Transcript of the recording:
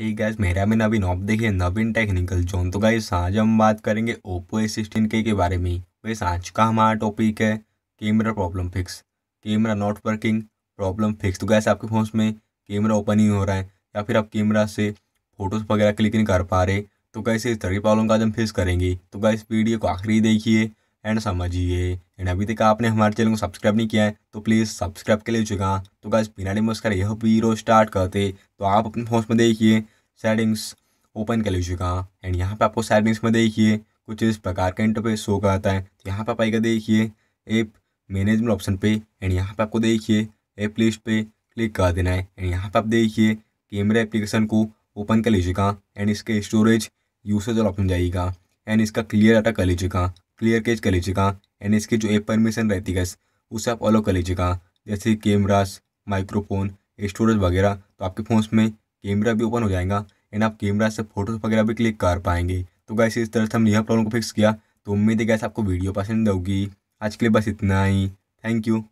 ही gas मेरा में नवीन आप देखिए नवीन टेक्निकल जोन तो गाइस आज हम बात करेंगे ओप्पो ए सिक्सटीन के, के बारे में वैसे आज का हमारा टॉपिक है camera problem fix camera not working problem fix तो गैस आपके फोन में कैमरा ओपन ही हो रहा है या फिर आप कैमरा से फोटोज़ वगैरह क्लिक नहीं कर पा रहे तो गैस इस तरह की प्रॉब्लम का आज हम फिक्स करेंगे तो गैस वीडियो को आखिरी देखिए एंड समझिए एंड अभी तक आपने हमारे चैनल को सब्सक्राइब नहीं किया है तो प्लीज़ सब्सक्राइब के लिए चुका तो क्या बिना नमस्कार यह वीरो स्टार्ट करते तो आप अपने फोन में देखिए सेटिंग्स ओपन कर लीजिएगा एंड यहाँ पे आपको सेटिंग्स में देखिए कुछ इस प्रकार का इंटरफेस शो करता है तो यहाँ पर आप आएगा देखिए एप मैनेजमेंट ऑप्शन पे एंड यहाँ पे आपको देखिए एप लिस्ट पे क्लिक कर देना है एंड यहाँ पे आप देखिए कैमरा एप्लीकेशन को ओपन कर लीजिएगा एंड इसके स्टोरेज यूसेज और ऑप्शन जाइएगा एंड इसका क्लियर डाटा कर लीजिएगा क्लियर कैच कर लीजिएगा एंड इसकी जो ऐप परमिशन रहती है उसे आप अलाउ कर लीजिएगा जैसे कैमराज माइक्रोफोन स्टोरेज वगैरह तो आपके फ़ोन में कैमरा भी ओपन हो जाएगा एंड आप कैमरा से फोटोज़ वगैरह भी क्लिक कर पाएंगे तो गैस इस तरह से हमने यह प्रॉब्लम को फिक्स किया तो उम्मीद है गैस आपको वीडियो पसंद होगी आज के लिए बस इतना ही थैंक यू